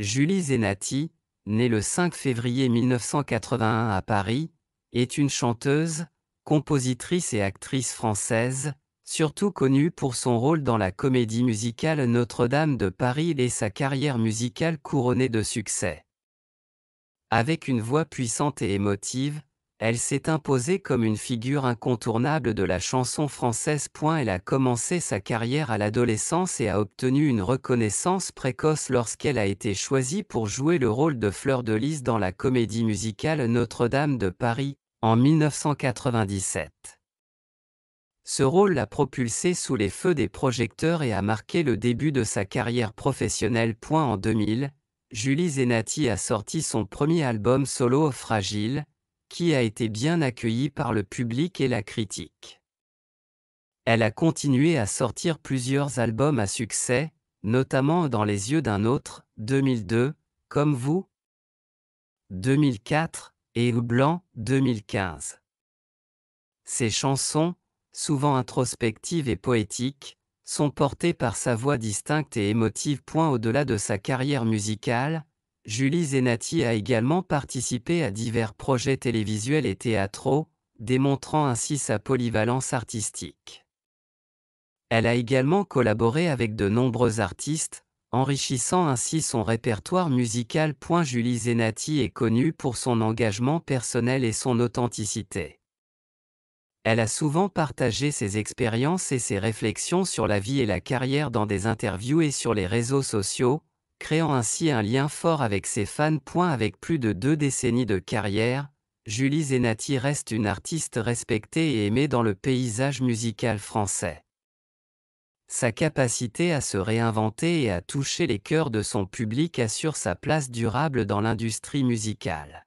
Julie Zenati, née le 5 février 1981 à Paris, est une chanteuse, compositrice et actrice française, surtout connue pour son rôle dans la comédie musicale Notre-Dame de Paris et sa carrière musicale couronnée de succès. Avec une voix puissante et émotive, elle s'est imposée comme une figure incontournable de la chanson française. Elle a commencé sa carrière à l'adolescence et a obtenu une reconnaissance précoce lorsqu'elle a été choisie pour jouer le rôle de Fleur de Lys dans la comédie musicale Notre-Dame de Paris, en 1997. Ce rôle l'a propulsée sous les feux des projecteurs et a marqué le début de sa carrière professionnelle. En 2000, Julie Zenati a sorti son premier album solo Fragile, qui a été bien accueillie par le public et la critique. Elle a continué à sortir plusieurs albums à succès, notamment Dans les yeux d'un autre, 2002, Comme vous, 2004, et Blanc, 2015. Ses chansons, souvent introspectives et poétiques, sont portées par sa voix distincte et émotive. Point au-delà de sa carrière musicale, Julie Zenati a également participé à divers projets télévisuels et théâtraux, démontrant ainsi sa polyvalence artistique. Elle a également collaboré avec de nombreux artistes, enrichissant ainsi son répertoire musical. Julie Zenati est connue pour son engagement personnel et son authenticité. Elle a souvent partagé ses expériences et ses réflexions sur la vie et la carrière dans des interviews et sur les réseaux sociaux, créant ainsi un lien fort avec ses fans. Avec plus de deux décennies de carrière, Julie Zenati reste une artiste respectée et aimée dans le paysage musical français. Sa capacité à se réinventer et à toucher les cœurs de son public assure sa place durable dans l'industrie musicale.